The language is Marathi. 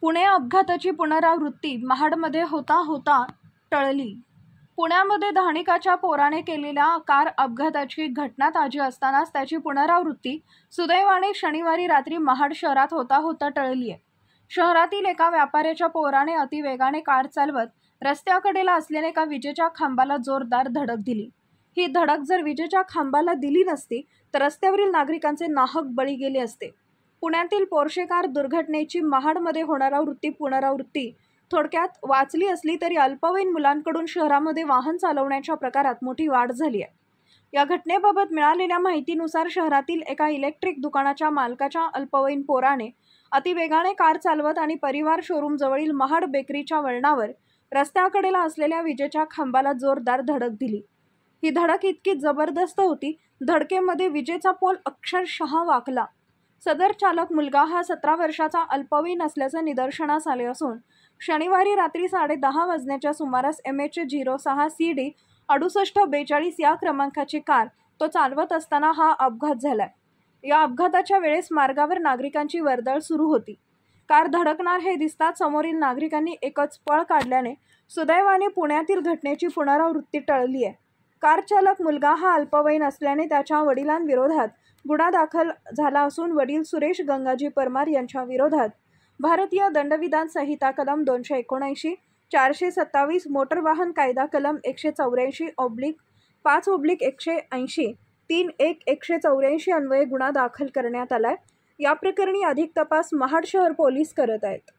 पुणे अपघाताची पुनरावृत्ती महाडमध्ये होता होता टळली पुण्यामध्ये धाणिकाच्या पोराने केलेल्या कार अपघाताची घटना ताजी असतानाच त्याची पुनरावृत्ती सुदैवाने शनिवारी रात्री महाड शहरात होता होता टळली आहे शहरातील एका व्यापाऱ्याच्या पोराने अतिवेगाने कार चालवत रस्त्याकडेला असलेल्या एका विजेच्या खांबाला जोरदार धडक दिली ही धडक जर विजेच्या खांबाला दिली नसती तर रस्त्यावरील नागरिकांचे नाहक बळी गेले असते पुण्यातील पोर्शे कार दुर्घटनेची महाडमध्ये होणारा वृत्ती पुनरावृत्ती थोडक्यात वाचली असली तरी अल्पवयीन मुलांकडून शहरामध्ये वाहन चालवण्याच्या प्रकारात मोठी वाढ झाली आहे या घटनेबाबत मिळालेल्या माहितीनुसार शहरातील एका इलेक्ट्रिक दुकानाच्या मालकाच्या अल्पवयीन पोराने अतिवेगाने कार चालवत आणि परिवार शोरूमजवळील महाड बेकरीच्या वळणावर रस्त्याकडेला असलेल्या विजेच्या खांबाला जोरदार धडक दिली ही धडक इतकी जबरदस्त होती धडकेमध्ये विजेचा पोल अक्षरशः वाकला सदर चालक मुलगा हा सतरा वर्षाचा अल्पवयीन असल्याचं निदर्शनास आले असून शनिवारी रात्री साडेदहा वाजण्याच्या सुमारास एम एच झिरो सहा सी डी अडुसष्ट बेचाळीस या क्रमांकाची कार तो चालवत असताना हा अपघात झाला या अपघाताच्या वेळेस मार्गावर नागरिकांची वर्दळ सुरू होती कार धडकणार हे दिसताच समोरील नागरिकांनी एकच पळ काढल्याने सुदैवाने पुण्यातील घटनेची पुनरावृत्ती टळली आहे कारचालक मुलगा हा अल्पवयीन असल्याने त्याच्या वडिलांविरोधात गुन्हा दाखल झाला असून वडील सुरेश गंगाजी परमार यांच्या विरोधात भारतीय दंडविधान संहिता कलम दोनशे एकोणऐंशी चारशे सत्तावीस मोटर वाहन कायदा कलम एकशे चौऱ्याऐंशी ऑब्लिक पाच ऑब्लिक एकशे ऐंशी तीन एक एकशे चौऱ्याऐंशी अन्वये गुन्हा दाखल करण्यात आला आहे या प्रकरणी अधिक तपास महाड शहर पोलीस करत आहेत